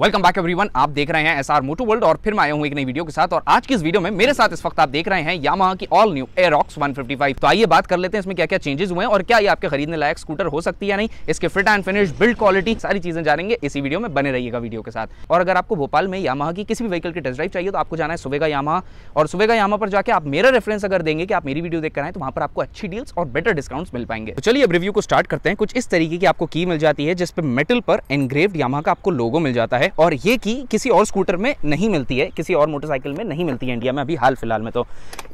welcome back everyone आप देख रहे हैं एस आर मोटो वर्ल्ड और फिर मैं आया हूं एक नई वीडियो के साथ और आज की इस वीडियो में मेरे साथ इस वक्त आप देख रहे हैं यामाहा की ऑल न्यू एरॉक्स 155 तो आइए बात कर लेते हैं इसमें क्या क्या चेंजेस हुए हैं और क्या ये आपके खरीदने लायक स्कूटर हो सकती है या नहीं इसके fit and finish build quality सारी चीजें जानेंगे इसी वीडियो में बने रहिएगा वीडियो के साथ और अगर आपको भोपाल में यामा की किसी भी वहीकल की टेस्ट ड्राइव चाहिए तो आपको जाना है सुबेगा यामा और सुबेगा यामा पर जाकर आप मेरा रेफरेंस अगर देंगे कि आप मेरी वीडियो देख कर आए तो वहां पर आपको अच्छी डील्स और बेटर डिस्काउंट मिल पाएंगे तो चलिए अब रिव्यू को स्टार्ट करते हैं कुछ इस तरीके की आपको की मिल जाती है जिसपे मेटल पर एनग्रेव यामा का आपको लोगो मिल जाता है और ये की किसी और स्कूटर में नहीं मिलती है किसी और मोटरसाइकिल में नहीं मिलती है इंडिया में अभी हाल फिलहाल में तो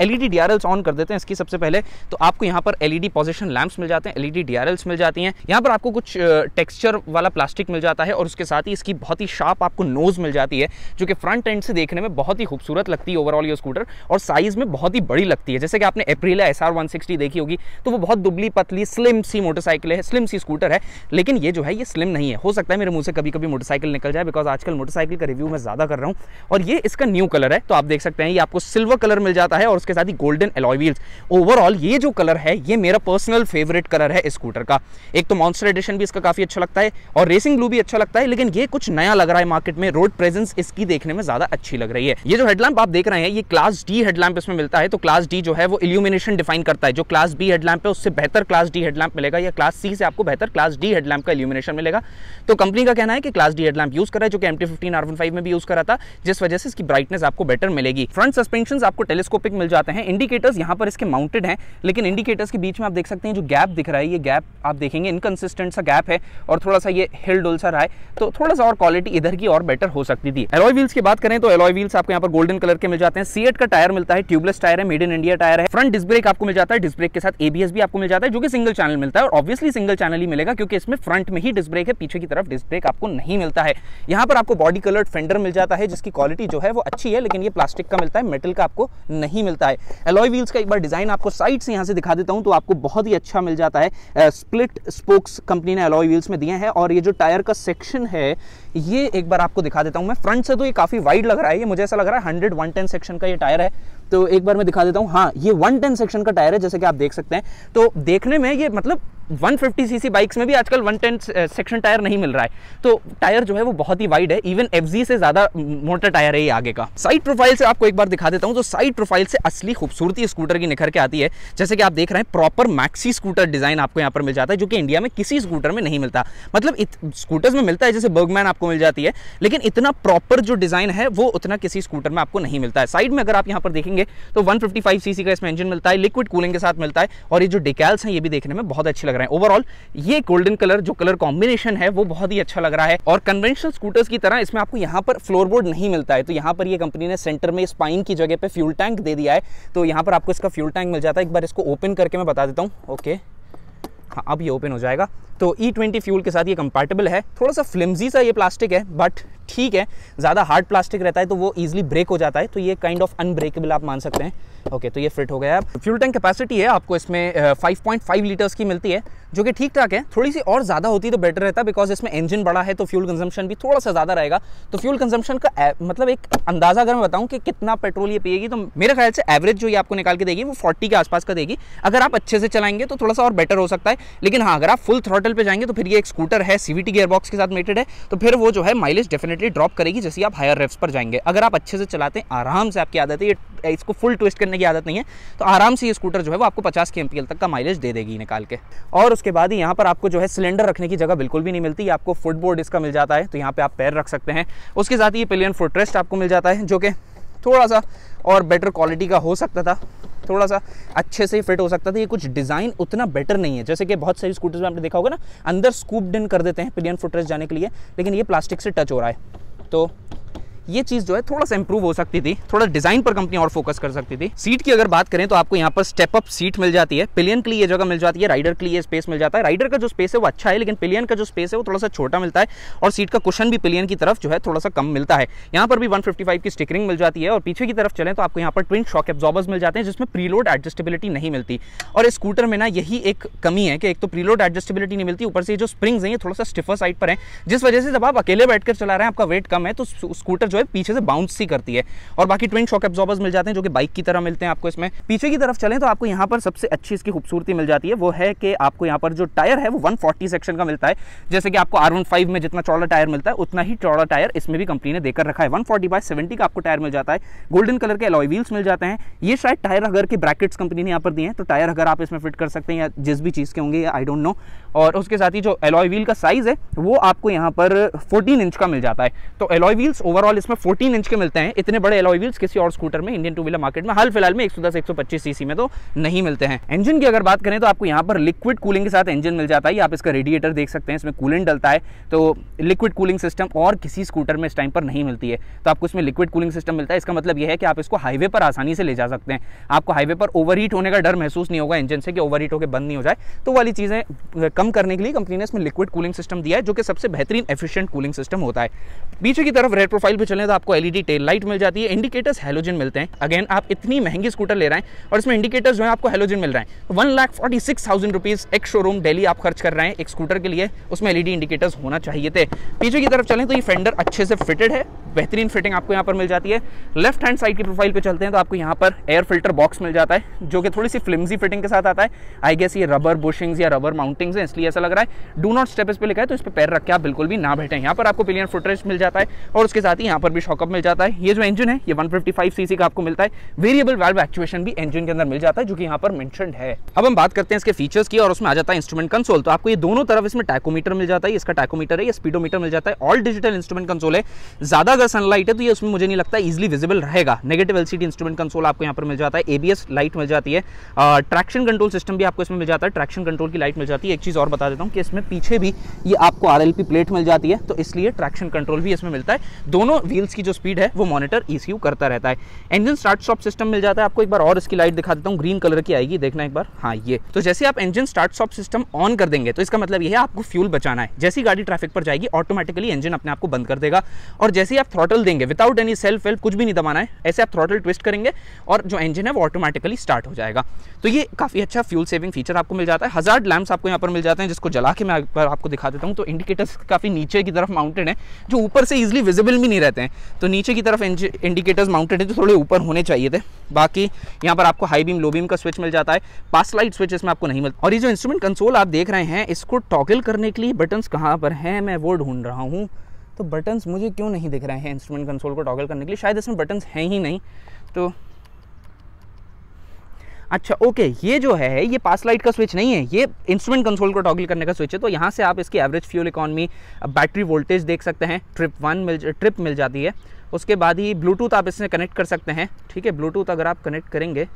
एलईडी डीआरएल्स ऑन कर देते हैं इसकी सबसे पहले तो आपको यहाँ पर एलईडी पोजिशन लैंप्स मिल जाते हैं एलईडी डीआरएल्स मिल जाती हैं यहाँ पर आपको कुछ टेक्स्चर वाला प्लास्टिक मिल जाता है और उसके साथ ही इसकी बहुत ही शार्प आपको नोज मिल जाती है जो कि फ्रंट एंड से देखने में बहुत ही खूबसूरत लगती है ओवरऑल ये स्कूटर और साइज में बहुत ही बड़ी लगती है जैसे कि आपने अप्रीला एस आर देखी होगी तो वो बहुत दुबली पतली स्लिम सी मोटरसाइकिल है स्लिम सी स्कूटर है लेकिन ये जो है ये स्लिम नहीं है हो सकता है मेरे मुंह से कभी कभी मोटरसाइकिल निकल जाए बिकॉज बिकॉज आजकल मोटरसाइकिल का रिव्यू मैं ज़्यादा कर रहा हूँ और ये इसका न्यू कलर है तो आप देख सकते हैं ये आपको सिल्वर कलर मिल जाता है और उसके साथ ही गोल्डन एलॉय ओवरऑल ये जो कलर है ये मेरा पर्सनल फेवरेट कलर है स्कूटर का एक तो मॉन्स्टर एडिशन भी इसका काफ़ी अच्छा लगता है और रेसिंग ब्लू भी अच्छा लगता है लेकिन ये कुछ नया लग रहा है मार्केट में रोड प्रेजेंस इसकी देखने में ज़्यादा अच्छी लग रही है ये जो हेडलैम्प आप देख रहे हैं ये क्लास डी हेडलैम्प इसमें मिलता है तो क्लास डी जो है वो इल्यूमिनेशन डिफाइन करता है जो क्लास बी हेडलैम्प है उससे बेहतर क्लास डी हेडलैम्प मिलेगा या क्लास सी से आपको बेहतर क्लास डी हेडलैम्प का इल्यूमिनेशन मिलेगा तो कंपनी का कहना है कि क्लास डी हेडलैम्प यूज़ कर है जो कि M T fifteen R one five में भी यूज करा था जिस वजह से इसकी ब्राइटनेस आपको बेटर मिलेगी फ्रंट सस्पेंशन आपको टेलीस्कोपिक मिल जाते हैं इंडिकेटर्स यहाँ पर इसके माउंटेड हैं लेकिन इंडिकेटर्स के बीच में आप देख सकते हैं जो गैप दिख रहा है ये गैप आप देखेंगे इनकसिस्टेंट सा गैप है और थोड़ा सा ये हिल डुल सा रहा है तो थोड़ा सा और क्वालिटी इधर की और बेटर हो सकती थी एलॉय व्हील्स की बात करें तो एलॉय व्हील्स आपको यहाँ पर गोल्डन कलर के मिल जाते हैं सीएट का टायर मिलता है ट्यूबलेस टायर है मेड इन इंडिया टायर है फ्रंट डिस्ब्रेक आपको मिल जाता है डिस्ब्रेक के साथ एबीएस भी आपको मिल जाता है जो कि सिंगल चैनल मिलता है और ऑब्वियसली सिंगल चैनल ही मिलेगा क्योंकि इसमें फ्रंट में ही डिस्ब्रेक है पीछे की तरफ डिस्ब्रेक आपको नहीं मिलता है यहाँ पर आपको बॉडी कलर्ड फेंडर मिल जाता है जिसकी क्वालिटी जो है वो अच्छी है लेकिन ये प्लास्टिक का मिलता है मेटल का आपको नहीं मिलता है एलॉय व्हील्स का एक बार डिज़ाइन आपको साइड से यहाँ से दिखा देता हूँ तो आपको बहुत ही अच्छा मिल जाता है स्प्लिट स्पोक्स कंपनी ने एलॉय व्हील्स में दिए हैं और ये जो टायर का सेक्शन है ये एक बार आपको दिखा देता हूँ मैं फ्रंट से तो ये काफ़ी वाइड लग रहा है ये मुझे ऐसा लग रहा है हंड्रेड वन सेक्शन का ये टायर है तो एक बार मैं दिखा देता हूँ हाँ ये वन सेक्शन का टायर है जैसे कि आप देख सकते हैं तो देखने में ये मतलब 150 सीसी बाइक्स में भी आजकल 110 सेक्शन टायर नहीं मिल रहा है तो टायर जो है वो बहुत ही वाइड है इवन एफ से ज़्यादा मोटर टायर है ये आगे का साइड प्रोफाइल से आपको एक बार दिखा देता हूँ तो साइड प्रोफाइल से असली खूबसूरती स्कूटर की निखर के आती है जैसे कि आप देख रहे हैं प्रॉपर मैक्सी स्कूटर डिज़ाइन आपको यहाँ पर मिल जाता है जो कि इंडिया में किसी स्कूटर में नहीं मिलता मतलब स्कूटर्स में मिलता है जैसे बर्गमैन आपको मिल जाती है लेकिन इतना प्रॉपर जो डिज़ाइन है वो उतना किसी स्कूटर में आपको नहीं मिलता है साइड में अगर आप यहाँ पर देखेंगे तो वन सीसी का इसमें इंजन मिलता है लिक्विड कूलिंग के साथ मिलता है और ये जो डिकैल्स हैं ये भी देखने में बहुत अच्छी लग रहे हैं ओवरऑल ये गोल्डन कलर जो कलर कॉम्बिनेशन है वो बहुत ही अच्छा लग रहा है और कन्वेंशनल स्कूटर्स की तरह इसमें आपको यहाँ पर फ्लोरबोर्ड नहीं मिलता है तो यहाँ पर ये कंपनी ने सेंटर में स्पाइन की जगह पर फ्यूल टैंक दे दिया है तो यहाँ पर आपको इसका फ्यूल टैंक मिल जाता है एक बार इसको ओपन करके मैं बता देता हूँ ओके हाँ अब ये ओपन हो जाएगा तो ई ट्वेंटी फ्यूल के साथ ये कंपैटिबल है थोड़ा सा फ्लिमजी सा ये प्लास्टिक है बट ठीक है ज़्यादा हार्ड प्लास्टिक रहता है तो वो ईजिली ब्रेक हो जाता है तो ये काइंड ऑफ अनब्रेकेबल आप मान सकते हैं ओके okay, तो ये फिट हो गया अब फ्यूल टैंक कैपेसिटी है आपको इसमें 5.5 लीटर्स की मिलती है जो कि ठीक ठाक है थोड़ी सी और ज़्यादा होती तो बेटर रहता बिकॉज इसमें इंजन बड़ा है तो फ्यूल कंजम्पशन भी थोड़ा सा ज़्यादा रहेगा तो फ्यूल कंजम्पशन का मतलब एक अंदाज़ा अगर मैं बताऊँ कि कितना पेट्रोल ये पिएगी तो मेरे ख्याल से एवरेज जो ये आपको निकाल के देगी वो फोर्टी के आसपास का देगी अगर आप अच्छे से चलाएंगे तो थोड़ा सा और बेटर हो सकता है लेकिन हाँ अगर आप फुल थ्रॉटल लेवल पे जाएंगे तो फिर ये एक स्कूटर है सीवीटी गियरबॉक्स के साथ मेटेड है तो फिर वो जो है माइलेज डेफिनेटली ड्रॉप करेगी जैसे आप हायर रेफ्स पर जाएंगे अगर आप अच्छे से चलाते हैं आराम से आपकी आदत है ये इसको फुल ट्विस्ट करने की आदत नहीं है तो आराम से ये स्कूटर जो है वो आपको पचास के एमपीएल तक का माइलेज दे देगी निकाल के और उसके बाद ही यहाँ पर आपको जो है सिलेंडर रखने की जगह बिल्कुल भी नहीं मिलती आपको फुटबोर्ड इसका मिल जाता है तो यहाँ पर आप पैर रख सकते हैं उसके साथ ही ये पिलियन फुटरेस्ट आपको मिल जाता है जो कि थोड़ा सा और बेटर क्वालिटी का हो सकता था थोड़ा सा अच्छे से फिट हो सकता था ये कुछ डिज़ाइन उतना बेटर नहीं है जैसे कि बहुत सारी स्कूटर्स में आपने देखा होगा ना अंदर स्कूप इन कर देते हैं पिलियन फुटरेस जाने के लिए लेकिन ये प्लास्टिक से टच हो रहा है तो ये चीज़ जो है थोड़ा सा इंप्रूव हो सकती थी थोड़ा डिज़ाइन पर कंपनी और फोकस कर सकती थी सीट की अगर बात करें तो आपको यहाँ पर स्टेप अप सीट मिल जाती है पिलियन के लिए जगह मिल जाती है राइडर के लिए स्पेस मिल जाता है राइडर का जो स्पेस है वो अच्छा है लेकिन पिलियन का जो स्पेस है वो थोड़ा सा छोटा मिलता है और सीट का कुशन भी पिलियन की तरफ जो है थोड़ा सा कम मिलता है यहाँ पर भी वन की स्टिकरिंग मिल जाती है और पीछे की तरफ चले तो आपको यहाँ पर ट्विन शॉक एब्जॉर्बर्स मिल जाते हैं जिसमें प्रीलोड एडजस्टेबिलिटी नहीं मिलती और स्कूटर में ना यही एक कमी है कि एक तो प्रीलोड एडजस्टेबिलिटी नहीं मिलती ऊपर से जो स्प्रिंग्स हैं ये थोड़ा सा स्टिफर साइड पर है जिस वजह से जब आप अकेले बैठकर चला रहे हैं आपका वेट कम है तो स्कूटर जो है पीछे से बाउंस ही करती है और बाकी ट्विन शॉक एब्जॉर्बर्स मिल जाते हैं जो कि बाइक की तरह मिलते हैं आपको इसमें पीछे की तरफ चलें तो आपको यहाँ पर सबसे अच्छी इसकी खूबसूरती मिल जाती है वो है कि आपको यहाँ पर जो टायर है वो वन सेक्शन का मिलता है जैसे कि आपको आर में जितना चौड़ा टायर मिलता है उतना ही चौड़ा टायर इसमें भी कंपनी ने देकर रखा है वन फोर्टी का आपको टायर मिल जाता है गोल्डन कलर के अलॉय व्हील्स मिल जाते हैं ये शायद टायर अगर के ब्रैकेट्स कंपनी ने यहाँ पर दिए हैं तो टायर अगर आप इसमें फिट कर सकते हैं या जिस भी चीज़ के होंगे आई डोंट नो और उसके साथ ही जो एलॉय व्हील का साइज़ है वो आपको यहाँ पर 14 इंच का मिल जाता है तो एलॉय व्हील्स ओवरऑल इसमें फोर्टीन इंच के मिलते हैं इतने बड़े एलॉय व्हील्स किसी और स्कूटर में इंडियन टू व्हीलर मार्केट में हाल फिलहाल में 110 125 सीसी में तो नहीं मिलते हैं इंजन की अगर बात करें तो आपको यहाँ पर लिक्विड कूलिंग के साथ इंजन मिल जाता है आप इसका रेडिएटर देख सकते हैं इसमें कूलेंट डलता है तो लिक्विड कूलिंग सिस्टम और किसी स्कूटर में इस टाइम पर नहीं मिलती है तो आपको इसमें लिक्विड कूलिंग सिस्टम मिलता है इसका मतलब यह है कि आप इसको हाईवे पर आसानी से ले जा सकते हैं आपको हाईवे पर ओवर होने का डर महसूस नहीं होगा इंजन से कि ओवर होकर बंद नहीं हो जाए तो वाली चीज़ें कम करने के लिए कंपनी ने इसमें लिक्विड कूलिंग सिस्टम दिया है जो कि सबसे बेहतरीन एफिशियंट कूलिंग सिस्टम होता है पीछे की तरफ रेड प्रोफाइल पर चलें तो आपको एलईडी टेल लाइट मिल जाती है इंडिकेटर्स हेलोजन मिलते हैं अगेन आप इतनी महंगी स्कूटर ले रहे हैं और इसमें इंडिकेटर्स जो है आपको हेलोजन मिल रहे हैं one lakh forty six thousand rupees ex showroom daily आप खर्च कर रहे हैं एक स्कूटर के लिए उसमें एलईडी इंडिकेटर्स e होना चाहिए थे पीछे की तरफ चलें तो ये फेंडर अच्छे से फिटेड है बेहतरीन फिटिंग आपको यहाँ पर मिल जाती है लेफ्ट हैंड साइड की प्रोफाइल पर चलते हैं तो आपको यहाँ पर एयर फिल्टर बॉक्स मिल जाता है जो कि थोड़ी सी फ्लिमजी फिटिंग के साथ आता है आई गेस ये रबर बुशिंग्स या रबर माउंटिंग्स हैं इसलिए ऐसा लग रहा है डू नॉट स्टेप इस पर लिखा है तो इस पर पैर रख के आप बिल्कुल भी ना बैठे यहाँ पर आपको पिलियन फुटरेज मिल जाता है और उसके साथ ही यहाँ पर भी शॉकअप मिल जाता है ये जो इंजन है ये 155 सीसी का आपको मिलता है वेरिएबल वाल्व एक्चुएशन भी इंजन के अंदर मिल जाता है जो कि यहाँ पर मैंशन है अब हम बात करते हैं इसके फीचर्स की और उसमें आ जाता है इंस्ट्रूमेंट कंसोल तो आपको ये दोनों तरफ इसमें टैकोमीटर मिल जाता है इसका टैकोमीटर है ये स्पीडोमीटर मिल जाता है ऑल डिजिटल इंस्ट्रूमेंट कंसोल है ज्यादा अगर सनलाइट है तो ये उसमें मुझे नहीं लगता इजिली विजिबल रहेगा नेगेटिव एल इंस्ट्रूमेंट कंसोल आपको यहाँ पर मिल जाता है एबीएस लाइट मिल जाती है ट्रैक्शन कंट्रोल सिस्टम भी आपको इसमें मिल जाता है ट्रैक्शन कंट्रोल की लाइट मिल जाती है एक चीज़ और बता देता हूँ कि इसमें पीछे भी ये आपको आर प्लेट मिल जाती है तो इसलिए ट्रैक्शन कंट्रोल भी इसमें मिलता है दोनों व्हील्स की जो स्पीड है वो मॉनिटर इश्यू करता रहता है इंजन स्टार्ट स्टॉप सिस्टम मिल जाता है आपको एक बार और इसकी लाइट दिखा देता हूँ ग्रीन कलर की आएगी देखना एक बार हाँ ये तो जैसे आप engine start stop system on कर देंगे तो इसका मतलब यह है आपको फ्यूल बचाना है जैसी गाड़ी ट्रैफिक पर जाएगी ऑटोमेटिकली इंजन अपने आपको बंद कर देगा और जैसे ही आप थ्रॉटल देंगे विदाउट एनी सेल्फ हेल्प कुछ भी नहीं दबाना है ऐसे आप थ्रॉटल ट्विस्ट करेंगे और जो इंजन है वो ऑटोमेटिकली स्टार्ट हो जाएगा तो ये काफ़ी अच्छा फ्यूल सेविंग फीचर आपको मिल जाता है हज़ार लैम्प्स आपको यहाँ पर मिल जाते हैं जिसको जला के मैं आपको दिखा देता हूँ तो इंडिकेटर्स काफ़ी नीचे की तरफ माउंटेड है जो ऊपर से इजिली विजिबल भी नहीं रहते हैं तो नीचे की तरफ इंडिकेटर्स माउंटेड है जो थोड़े ऊपर होने चाहिए थे बाकी यहाँ पर आपको हाई बीम लो बीम का स्विच मिल जाता है पास लाइट स्विच इसमें आपको नहीं मिलता और ये जो इंस्ट्रूमेंट कंसोल आप देख रहे हैं इसको टॉगल करने के लिए बटन्स कहाँ पर हैं मैं वो ढूंढ रहा हूँ तो बटन्स मुझे क्यों नहीं दिख रहे हैं इंस्ट्रूमेंट कंसोल को टॉगल करने के लिए शायद इसमें बटन्स हैं ही नहीं तो अच्छा ओके ये जो है ये पास लाइट का स्विच नहीं है ये इंस्ट्रूमेंट कंसोल को टॉगल करने का स्विच है तो यहाँ से आप इसकी average fuel economy battery voltage देख सकते हैं ट्रिप वन मिल ट्रिप मिल जाती है उसके बाद ही ब्लूटूथ आप इसमें कनेक्ट कर सकते हैं ठीक है ब्लूटूथ अगर आप कनेक्ट करेंगे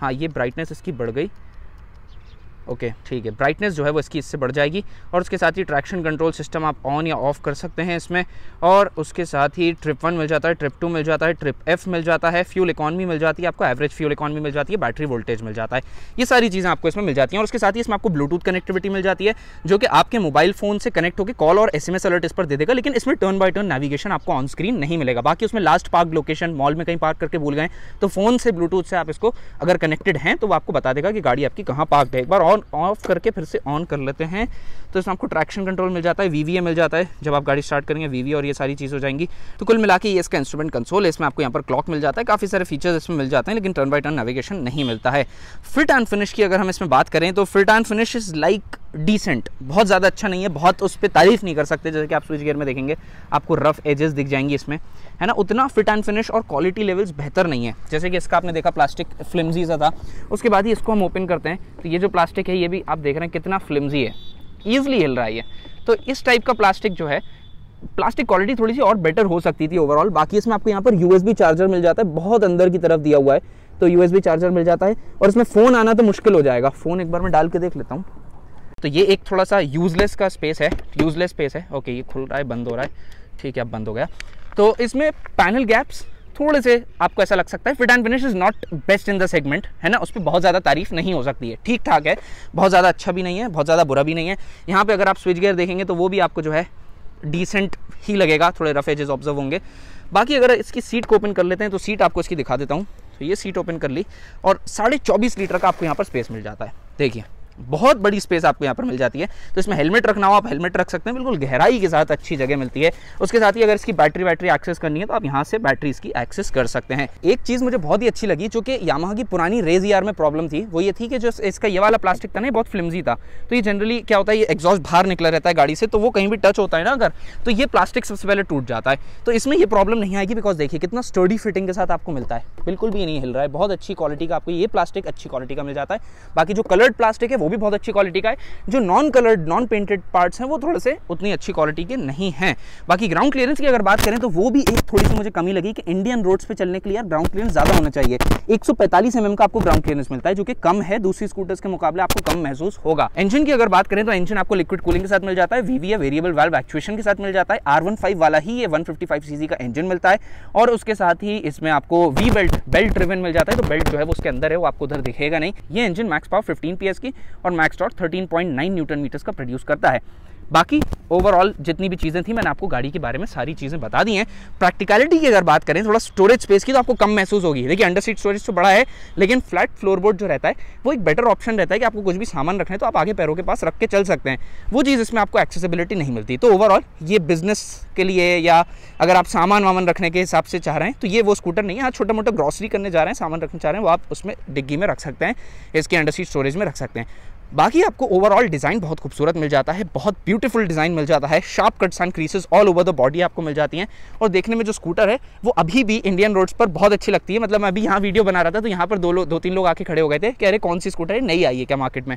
हाँ ये ब्राइटनेस इसकी बढ़ गई ओके okay, ठीक है ब्राइटनेस जो है वो इसकी इससे बढ़ जाएगी और उसके साथ ही ट्रैक्शन कंट्रोल सिस्टम आप ऑन या ऑफ कर सकते हैं इसमें और उसके साथ ही ट्रिप वन मिल जाता है ट्रिप टू मिल जाता है ट्रिप एफ मिल जाता है फ्यूल इकॉनमी मिल जाती है आपको एवरेज फ्यूल इकॉनमी मिल जाती है बैटरी वोल्टेज मिल जाता है ये सारी चीज़ें आपको इसमें मिल जाती हैं और उसके साथ ही इसमें आपको ब्लूटूथ कनेक्टिविटी मिल जाती है जो कि आपके मोबाइल फोन से कनेक्ट होकर कॉल और एस अलर्ट इस पर दे देगा लेकिन इसमें टर्न बाय टर्न नेविगेशन आपको ऑन स्क्रीन नहीं मिलेगा बाकी उसमें लास्ट पार्क लोकेशन मॉल में कहीं पार्क करके भूल गए तो फोन से ब्लूटूथ से आप इसको अगर कनेक्टेड हैं तो वो आपको बता देगा कि गाड़ी आपकी कहाँ पार्क है एक बार और ऑन ऑफ करके फिर से ऑन कर लेते हैं तो इसमें आपको ट्रैक्शन कंट्रोल मिल जाता है वी मिल जाता है जब आप गाड़ी स्टार्ट करेंगे वी और ये सारी चीज़ हो जाएंगी तो कुल मिला के ये इसका इंस्ट्रूमेंट कंसोल है इसमें आपको यहाँ पर क्लॉक मिल जाता है काफ़ी सारे फीचर्स इसमें मिल जाते हैं लेकिन टर्न बाई टर्न नेविगेशन नहीं मिलता है फिट एंड फिनिश की अगर हम इसमें बात करें तो fit and finish is like decent बहुत ज़्यादा अच्छा नहीं है बहुत उस पर तारीफ नहीं कर सकते जैसे कि आप स्विच गियर में देखेंगे आपको रफ एजेस दिख जाएंगी इसमें है ना उतना फिट एंड फिनिश और क्वालिटी लेवल्स बेहतर नहीं है जैसे कि इसका आपने देखा प्लास्टिक फ्लिमजी सा था उसके बाद ही इसको हम ओपन करते हैं तो ये जो प्लास्टिक है ये भी आप देख रहे हैं कितना फ्लिमजी है ईजिली हिल रहा है ये तो इस टाइप का प्लास्टिक जो है प्लास्टिक क्वालिटी थोड़ी सी और बेटर हो सकती थी ओवरऑल बाकी इसमें आपको यहाँ पर यू चार्जर मिल जाता है बहुत अंदर की तरफ दिया हुआ है तो यू चार्जर मिल जाता है और इसमें फ़ोन आना तो मुश्किल हो जाएगा फ़ोन एक बार मैं डाल के देख लेता हूँ तो ये एक थोड़ा सा यूज़लेस का स्पेस है यूज़लेस स्पेस है ओके ये खुल रहा है बंद हो रहा है ठीक है अब बंद हो गया तो इसमें पैनल गैप्स थोड़े से आपको ऐसा लग सकता है fit and finish is not best in the segment है ना उस पर बहुत ज़्यादा तारीफ नहीं हो सकती है ठीक ठाक है बहुत ज़्यादा अच्छा भी नहीं है बहुत ज़्यादा बुरा भी नहीं है यहाँ पे अगर आप स्विच गेयर देखेंगे तो वो भी आपको जो है डिसेंट ही लगेगा थोड़े रफ एजेस ऑब्जर्व होंगे बाकी अगर इसकी सीट को ओपन कर लेते हैं तो सीट आपको इसकी दिखा देता हूँ तो ये सीट ओपन कर ली और साढ़े चौबीस लीटर का आपको यहाँ पर स्पेस मिल जाता है देखिए बहुत बड़ी स्पेस आपको यहाँ पर मिल जाती है तो इसमें हेलमेट रखना हो आप हेलमेट रख सकते हैं बिल्कुल गहराई के साथ अच्छी जगह मिलती है उसके साथ ही अगर इसकी बैटरी बैटरी एक्सेस करनी है तो आप यहाँ से बैटरी इसकी एक्सेस कर सकते हैं एक चीज़ मुझे बहुत ही अच्छी लगी जो कि की पुरानी रेज यार में प्रॉब्लम थी वो ये थी कि जो इसका ये वाला प्लास्टिक था ना बहुत फ्लिमजी था तो ये जनरली क्या होता है ये एग्जॉस्ट बाहर निकला रहता है गाड़ी से तो वो कहीं भी टच होता है ना अगर तो ये प्लास्टिक सबसे पहले टूट जाता है तो इसमें यह प्रॉब्लम नहीं आएगी बिकॉज देखिए कितना स्टडी फिटिंग के साथ आपको मिलता है बिल्कुल भी नहीं हिल रहा है बहुत अच्छी क्वालिटी का आपको ये प्लास्टिक अच्छी क्वालिटी का मिल जाता है बाकी जो कलर्ड प्लास्टिक है वो भी बहुत अच्छी क्वालिटी का है जो non coloured non painted parts हैं वो थोड़े से उतनी अच्छी क्वालिटी के नहीं हैं बाकी ग्राउंड क्लियरेंस की अगर बात करें तो वो भी एक थोड़ी सी मुझे कमी लगी कि इंडियन रोड्स पर चलने के लिए ग्राउंड क्लियरेंस ज़्यादा होना चाहिए एक सौ mm का आपको ग्राउंड क्लियरेंस मिलता है जो कि कम है दूसरी स्कूटर्स के मुकाबले आपको कम महसूस होगा इंजन की अगर बात करें तो इंजन आपको लिक्विड कूलिंग के साथ मिल जाता है वीवीए वेरिएबल वाल्व एक्चुएशन के साथ मिल जाता है आर वाला ही ये वन सीसी का इंजन मिलता है और उसके साथ ही इसमें आपको वी बेल्ट बेल्ट ड्रिवन मिल जाता है तो बेल्ट जो है वो उसके अंदर है वो आपको उधर दिखेगा नहीं ये इंजन मैक्स पावर 15 पीएस की और मैक्स टॉर्क 13.9 न्यूटन मीटर्स का प्रोड्यूस करता है बाकी ओवरऑल जितनी भी चीज़ें थी मैंने आपको गाड़ी के बारे में सारी चीज़ें बता दी हैं प्रैक्टिकलिटी की अगर बात करें थोड़ा स्टोरेज स्पेस की तो आपको कम महसूस होगी देखिए अंडर सीट स्टोरेज तो बड़ा है लेकिन फ्लैट फ्लोरबोर्ड जो रहता है वो एक बेटर ऑप्शन रहता है कि आपको कुछ भी सामान रखना है तो आप आगे पैरों के पास रख के चल सकते हैं वो चीज़ इसमें आपको एक्सेसिबिलिटी नहीं मिलती तो ओवरऑल ये बिजनेस के लिए या अगर आप सामान वामान रखने के हिसाब से चाह रहे हैं तो ये वो स्कूटर नहीं है आप छोटा मोटा ग्रॉसरी करने जा रहे हैं सामान रखना चाह रहे हैं वो आप उसमें डिग्गी में रख सकते हैं इसके अंडर सीट स्टोरेज में रख सकते हैं बाकी आपको ओवरऑल डिज़ाइन बहुत खूबसूरत मिल जाता है बहुत ब्यूटीफुल डिज़ाइन मिल जाता है sharp cuts and creases all over the body आपको मिल जाती हैं और देखने में जो स्कूटर है वो अभी भी इंडियन रोड्स पर बहुत अच्छी लगती है मतलब मैं अभी यहाँ वीडियो बना रहा था तो यहाँ पर दो लोग दो तीन लोग आके खड़े हो गए थे कि अरे कौन सी स्कूटर है नई आई है क्या मार्केट में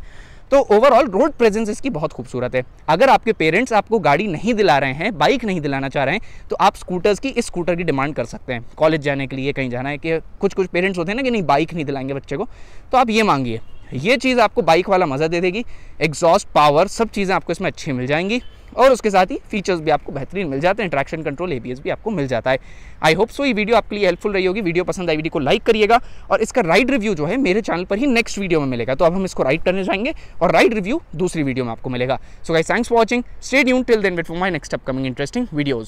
तो ओवरऑल रोड प्रेजेंस इसकी बहुत खूबसूरत है अगर आपके पेरेंट्स आपको गाड़ी नहीं दिला रहे हैं बाइक नहीं दिलाना चाह रहे हैं तो आप स्कूटर्स की इस स्कूटर की डिमांड कर सकते हैं कॉलेज जाने के लिए कहीं जाना है कि कुछ कुछ पेरेंट्स होते हैं ना कि नहीं बाइक नहीं दिलाएंगे बच्चे को तो आप ये मांगिए ये चीज़ आपको बाइक वाला मज़ा दे देगी एग्जॉस्ट पावर सब चीज़ें आपको इसमें अच्छी मिल जाएंगी और उसके साथ ही फीचर्स भी आपको बेहतरीन मिल जाते हैं इंट्रैक्शन कंट्रोल एबीएस भी आपको मिल जाता है आई होप सो ये वीडियो आपके लिए हेल्पफुल रही होगी वीडियो पसंद आई वीडियो को लाइक करिएगा और इसका राइड रिव्यू जो है मेरे चैनल पर ही नेक्स्ट वीडियो में मिलेगा तो अब हम इसको राइड करने जाएंगे और राइड रिव्यू दूसरी वीडियो में आपको मिलेगा so guys thanks for watching stay यून till then wait for my next upcoming interesting videos